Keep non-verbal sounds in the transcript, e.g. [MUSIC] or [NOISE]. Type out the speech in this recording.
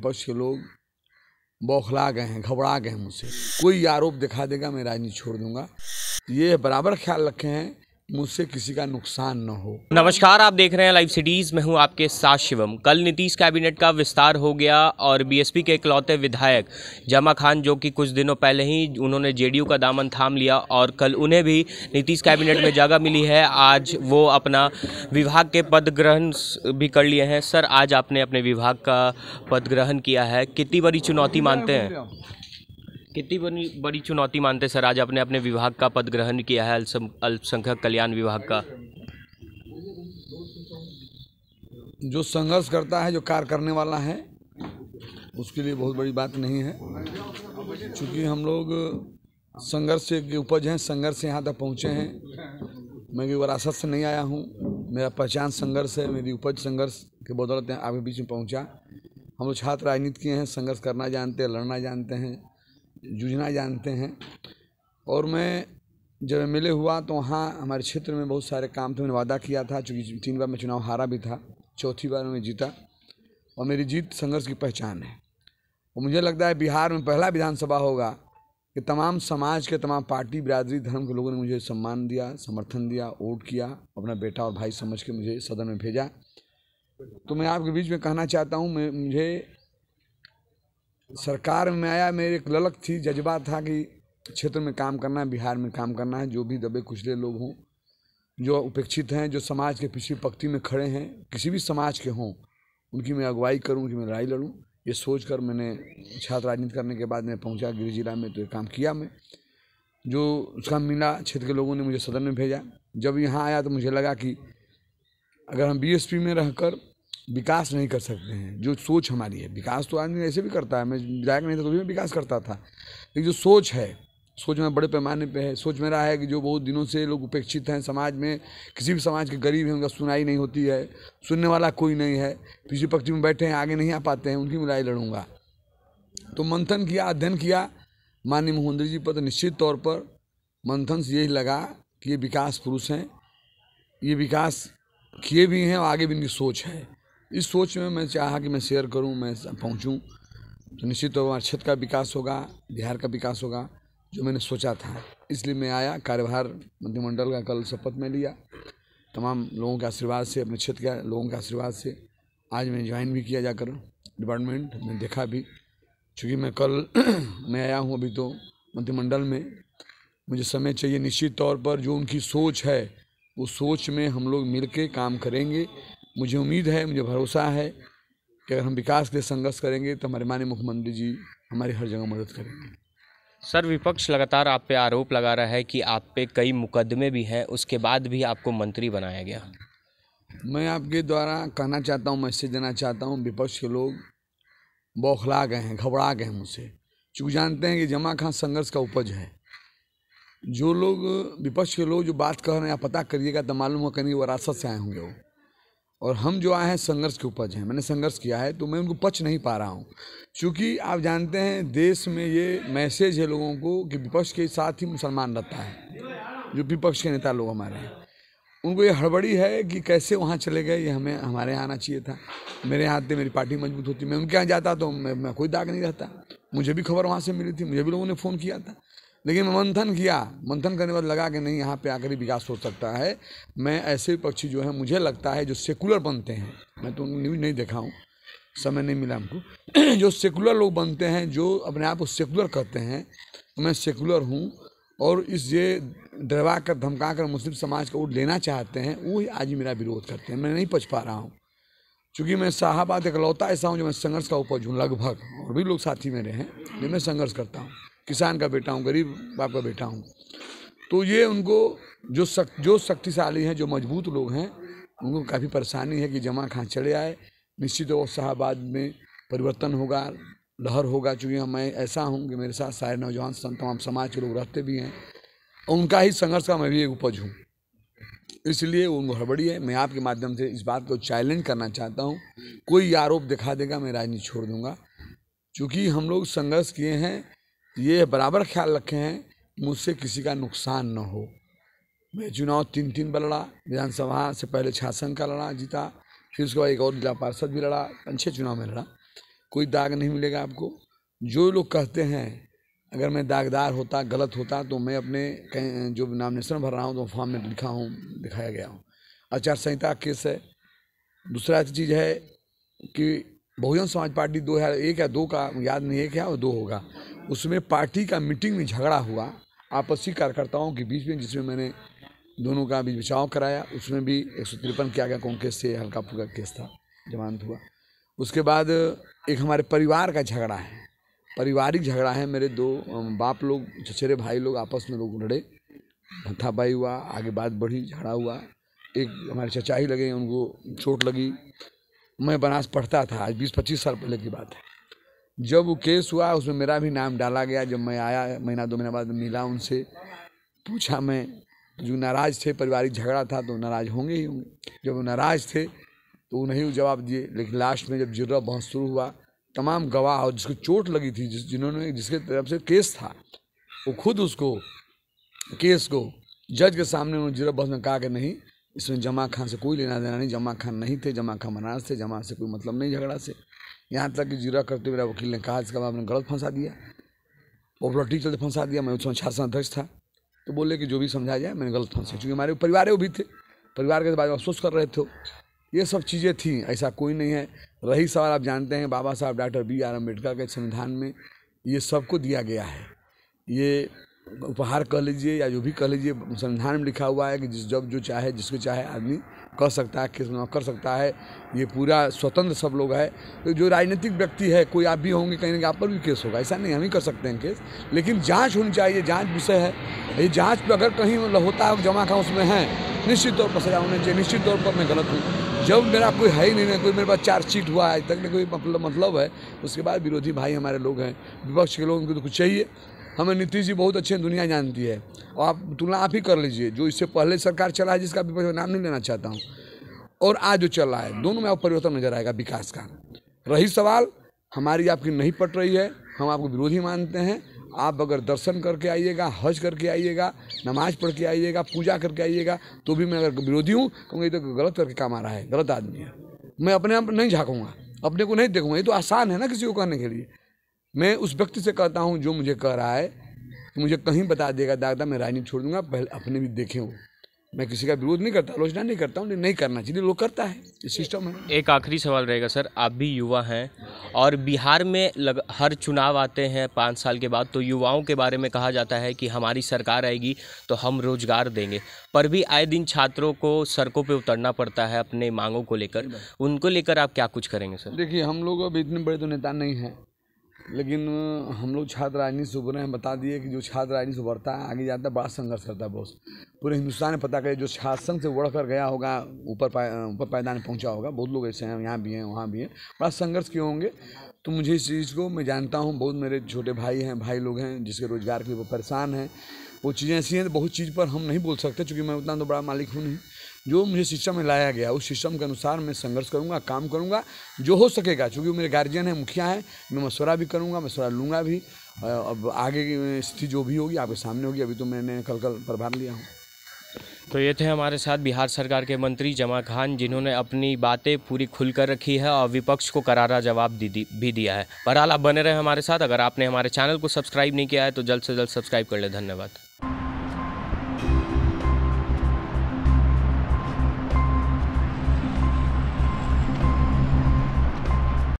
विपक्ष के लोग बौखला गए हैं घबरा गए हैं मुझसे कोई आरोप दिखा देगा मैं राजनीति छोड़ दूंगा ये बराबर ख्याल रखे हैं मुझसे किसी का नुकसान न हो नमस्कार आप देख रहे हैं लाइव सिटीज मैं हूं आपके साथ शिवम कल नीतीश कैबिनेट का विस्तार हो गया और बीएसपी के इकलौते विधायक जमा खान जो कि कुछ दिनों पहले ही उन्होंने जेडीयू का दामन थाम लिया और कल उन्हें भी नीतीश कैबिनेट में जगह मिली है आज वो अपना विभाग के पद ग्रहण भी कर लिए हैं सर आज आपने अपने विभाग का पद ग्रहण किया है कितनी बड़ी चुनौती मानते हैं कितनी बड़ी बड़ी चुनौती मानते सर आज आपने अपने विभाग का पद ग्रहण किया है अल्पसंख्यक कल्याण विभाग का जो संघर्ष करता है जो कार्य करने वाला है उसके लिए बहुत बड़ी बात नहीं है क्योंकि हम लोग संघर्ष के उपज हैं संघर्ष से यहाँ तक पहुँचे हैं मैं भी वरासत से नहीं आया हूँ मेरा पहचान संघर्ष है मेरी उपज संघर्ष के बदौलत आपके बीच में पहुँचा हम लोग छात्र राजनीति किए हैं संघर्ष करना जानते हैं लड़ना जानते हैं जूझना जानते हैं और मैं जब एम हुआ तो वहाँ हमारे क्षेत्र में बहुत सारे काम थे मैंने वादा किया था चूँकि तीन बार मैं चुनाव हारा भी था चौथी बार मैं जीता और मेरी जीत संघर्ष की पहचान है और मुझे लगता है बिहार में पहला विधानसभा होगा कि तमाम समाज के तमाम पार्टी बिरादरी धर्म के लोगों ने मुझे सम्मान दिया समर्थन दिया वोट किया अपना बेटा और भाई समझ के मुझे सदन में भेजा तो मैं आपके बीच में कहना चाहता हूँ मैं मुझे सरकार में आया मेरे एक ललक थी जज्बा था कि क्षेत्र में काम करना है बिहार में काम करना है जो भी दबे कुचले लोग हों जो उपेक्षित हैं जो समाज के पिछली पक्ति में खड़े हैं किसी भी समाज के हों उनकी मैं अगुवाई करूं कि मैं लड़ाई लड़ूं ये सोच कर मैंने छात्र राजनीति करने के बाद मैं पहुंचा गिरी जिला में तो ये काम किया मैं जो उसका मिला क्षेत्र के लोगों ने मुझे सदन में भेजा जब यहाँ आया तो मुझे लगा कि अगर हम बीएसपी में रहकर विकास नहीं कर सकते हैं जो सोच हमारी है विकास तो आदमी ऐसे भी करता है मैं विधायक नहीं था तो भी मैं विकास करता था लेकिन जो सोच है सोच में बड़े पैमाने पे है सोच मेरा है कि जो बहुत दिनों से लोग उपेक्षित हैं समाज में किसी भी समाज के गरीब हैं उनका सुनाई नहीं होती है सुनने वाला कोई नहीं है पिछले पक्ष में बैठे हैं आगे नहीं आ पाते हैं उनकी लड़ाई लड़ूंगा तो मंथन किया अध्ययन किया माननीय मोहनद्री जी पर तो निश्चित तौर पर मंथन से यही लगा कि ये विकास पुरुष हैं ये विकास किए भी हैं और आगे भी इनकी सोच है इस सोच में मैं चाहा कि मैं शेयर करूं मैं पहुंचूं तो निश्चित तौर पर क्षेत्र का विकास होगा बिहार का विकास होगा जो मैंने सोचा था इसलिए मैं आया कार्यभार मंत्रिमंडल का कल शपथ में लिया तमाम लोगों के आशीर्वाद से अपने क्षेत्र के लोगों के आशीर्वाद से आज मैं ज्वाइन भी किया जाकर डिपार्टमेंट मैंने देखा भी चूँकि मैं कल [CLEARS THROAT] मैं आया हूँ अभी तो मंत्रिमंडल में मुझे समय चाहिए निश्चित तौर पर जो उनकी सोच है उस सोच में हम लोग मिल काम करेंगे मुझे उम्मीद है मुझे भरोसा है कि अगर हम विकास के लिए संघर्ष करेंगे तो हमारे माननीय मुख्यमंत्री जी हमारी हर जगह मदद करेंगे सर विपक्ष लगातार आप पे आरोप लगा रहा है कि आप पे कई मुकदमे भी हैं उसके बाद भी आपको मंत्री बनाया गया मैं आपके द्वारा कहना चाहता हूँ मैसेज देना चाहता हूँ विपक्ष के लोग बौखला गए हैं घबरा गए हैं मुझसे चूँकि जानते हैं कि जमा खां संघर्ष का उपज है जो लोग विपक्ष के लोग जो बात कर रहे हैं आप पता करिएगा तो मालूम हो कहीं वरासत से आए होंगे वो और हम जो आए हैं संघर्ष के उपज हैं मैंने संघर्ष किया है तो मैं उनको पच नहीं पा रहा हूँ क्योंकि आप जानते हैं देश में ये मैसेज है लोगों को कि विपक्ष के साथ ही मुसलमान रहता है जो विपक्ष के नेता लोग हमारे हैं उनको ये हड़बड़ी है कि कैसे वहाँ चले गए ये हमें हमारे यहाँ आना चाहिए था मेरे यहाँ आते मेरी पार्टी मजबूत होती मैं उनके यहाँ जाता तो मैं, मैं कोई दाग नहीं रहता मुझे भी खबर वहाँ से मिली थी मुझे भी लोगों ने फ़ोन किया था लेकिन मंथन किया मंथन करने बाद लगा कि नहीं यहाँ पे आकर ही विकास हो सकता है मैं ऐसे पक्षी जो है मुझे लगता है जो सेकुलर बनते हैं मैं तो न्यूज नहीं देखा हूँ समय नहीं मिला हमको [CLEARS THROAT] जो सेकुलर लोग बनते हैं जो अपने आप को सेकुलर कहते हैं तो मैं सेकुलर हूँ और इस ये डरवा कर धमका कर मुस्लिम समाज का वोट लेना चाहते हैं वो आज मेरा विरोध करते हैं मैं नहीं पच पा रहा हूँ चूँकि मैं साहबाद इकलौता ऐसा हूँ जो मैं संघर्ष का उपज हूँ लगभग और भी लोग साथी मेरे हैं जो मैं संघर्ष करता हूँ किसान का बेटा हूँ गरीब बाप का बेटा हूँ तो ये उनको जो सक जो शक्तिशाली हैं जो मजबूत लोग हैं उनको काफ़ी परेशानी है कि जमा खां चले आए निश्चित तो शाहबाद में परिवर्तन होगा लहर होगा चूँकि मैं ऐसा हूँ कि मेरे साथ सारे नौजवान संत तमाम समाज के लोग रहते भी हैं और उनका ही संघर्ष का मैं भी एक उपज हूँ इसलिए वो हड़बड़ी है मैं आपके माध्यम से इस बात को चैलेंज करना चाहता हूँ कोई आरोप दिखा देगा मैं राजनीति छोड़ दूंगा चूँकि हम लोग संघर्ष किए हैं ये बराबर ख्याल रखे हैं मुझसे किसी का नुकसान न हो मैं चुनाव तीन तीन बार लड़ा विधानसभा से पहले छासन का लड़ा जीता फिर उसके बाद एक और जिला पार्षद भी लड़ा पंच चुनाव में लड़ा कोई दाग नहीं मिलेगा आपको जो लोग कहते हैं अगर मैं दागदार होता गलत होता तो मैं अपने जो नामिनेशन भर रहा हूँ तो फॉर्म में लिखा हूँ दिखाया गया हूँ आचार संहिता केस है दूसरा चीज़ है कि बहुजन समाज पार्टी दो हज़ार एक या दो का याद नहीं एक है और दो होगा उसमें पार्टी का मीटिंग में झगड़ा हुआ आपसी कार्यकर्ताओं के बीच में जिसमें मैंने दोनों का भी बचाव कराया उसमें भी एक सौ तिरपन किया गया कांग्रेस से हल्का फुल्का केस था जमानत हुआ उसके बाद एक हमारे परिवार का झगड़ा है पारिवारिक झगड़ा है मेरे दो बाप लोग चचेरे भाई लोग आपस में लोग लड़े हथापाई हुआ आगे बात बढ़ी झगड़ा हुआ एक हमारे चचा ही लगे उनको चोट लगी मैं बनास पढ़ता था आज बीस पच्चीस साल पहले की बात है जब वो केस हुआ उसमें मेरा भी नाम डाला गया जब मैं आया महीना दो महीना बाद मिला उनसे पूछा मैं जो नाराज़ थे पारिवारिक झगड़ा था तो नाराज़ होंगे ही होंगे जब वो नाराज़ थे तो वो नहीं जवाब दिए लेकिन लास्ट में जब जिर्रा बहुत शुरू हुआ तमाम गवाह और जिसको चोट लगी थी जिस जिन्होंने जिसके तरफ से केस था वो खुद उसको केस को जज के सामने उन्होंने जिरा बहस में कहा कि नहीं इसमें जमा खान से कोई लेना देना नहीं जमा खान नहीं थे जमा खां मनारस थे जमा से कोई मतलब नहीं झगड़ा से यहाँ तक कि जीरा करते मेरा वकील ने कहा इसका आपने गलत फंसा दिया प्रॉपर्टी चलते फंसा दिया मैं उसमें छात्र अध्यक्ष था तो बोले कि जो भी समझाया जाए मैंने गलत फंसा चूँकि हमारे परिवार वो भी थे परिवार के बारे में अफसोस कर रहे थे ये सब चीज़ें थी ऐसा कोई नहीं है रही सवाल आप जानते हैं बाबा साहब डॉक्टर बी आर अम्बेडकर के संविधान में ये सबको दिया गया है ये उपहार कह लीजिए या जो भी कह लीजिए संविधान में लिखा हुआ है कि जिस जब जो चाहे जिसको चाहे आदमी कर सकता है किस कर सकता है ये पूरा स्वतंत्र सब लोग है तो जो राजनीतिक व्यक्ति है कोई आप भी होंगे कहीं ना कहीं आप पर भी केस होगा ऐसा नहीं हम ही कर सकते हैं केस लेकिन जांच होनी चाहिए जांच विषय है ये जांच पर अगर कहीं होता है जमा का उसमें है निश्चित तौर पर सजा होना चाहिए निश्चित तौर पर मैं गलत हूँ जब मेरा कोई है ही नहीं ना कोई मेरे पास चार्जशीट हुआ है तक ना कोई मतलब मतलब है उसके बाद विरोधी भाई हमारे लोग हैं विपक्ष के लोगों को तो कुछ चाहिए हमें नीतीश जी बहुत अच्छे दुनिया जानती है और आप तुलना आप ही कर लीजिए जो इससे पहले सरकार चला है जिसका विपक्ष नाम नहीं लेना चाहता हूँ और आज जो चल रहा है दोनों में आप परिवर्तन नजर आएगा विकास का रही सवाल हमारी आपकी नहीं पट रही है हम आपको विरोधी मानते हैं आप अगर दर्शन करके आइएगा हज करके आइएगा नमाज पढ़ के आइएगा पूजा करके आइएगा तो भी मैं अगर विरोधी हूँ तो ये तो गलत करके काम आ रहा है गलत आदमी है मैं अपने आप नहीं झाँकूँगा अपने को नहीं देखूँगा ये तो आसान है ना किसी को कहने के लिए मैं उस व्यक्ति से कहता हूँ जो मुझे कह रहा है कि मुझे कहीं बता देगा दागदा मैं राजनीति छोड़ दूंगा पहले अपने भी देखे हो मैं किसी का विरोध नहीं करता आलोचना नहीं करता हूँ नहीं करना चाहिए लोग करता है ये सिस्टम है एक आखिरी सवाल रहेगा सर आप भी युवा हैं और बिहार में लग हर चुनाव आते हैं पाँच साल के बाद तो युवाओं के बारे में कहा जाता है कि हमारी सरकार आएगी तो हम रोजगार देंगे पर भी आए दिन छात्रों को सड़कों पर उतरना पड़ता है अपने मांगों को लेकर उनको लेकर आप क्या कुछ करेंगे सर देखिए हम लोग अभी इतने बड़े तो नेता नहीं हैं लेकिन हम लोग छात्र राजनीति से रहे हैं बता दिए कि जो छात्र राजनीति से उभरता है आगे जाता है बड़ा संघर्ष करता है बहुत पूरे हिंदुस्तान में पता करे जो छात्र संघ से उड़ कर गया होगा ऊपर ऊपर पैदान पहुंचा होगा बहुत लोग ऐसे हैं यहाँ भी हैं वहाँ भी हैं बड़ा संघर्ष क्यों होंगे तो मुझे इस चीज़ को मैं जानता हूँ बहुत मेरे छोटे भाई हैं भाई लोग हैं जिसके रोज़गार के लिए वो परेशान हैं वो चीज़ें ऐसी हैं तो बहुत चीज़ पर हम नहीं बोल सकते चूँकि मैं उतना तो बड़ा मालिक हूँ नहीं जो मुझे सिस्टम में लाया गया उस सिस्टम के अनुसार मैं संघर्ष करूँगा काम करूँगा जो हो सकेगा चूँकि वो मेरे गार्जियन है मुखिया है मैं मशवरा भी करूँगा मशवरा लूँगा भी अब आगे की स्थिति जो भी होगी आपके सामने होगी अभी तो मैंने कल कल प्रभार लिया हूँ तो ये थे हमारे साथ बिहार सरकार के मंत्री जमा खान जिन्होंने अपनी बातें पूरी खुल कर रखी है और विपक्ष को करारा जवाब भी दिया है बहरहाल आप बने रहे हमारे साथ अगर आपने हमारे चैनल को सब्सक्राइब नहीं किया है तो जल्द से जल्द सब्सक्राइब कर ले धन्यवाद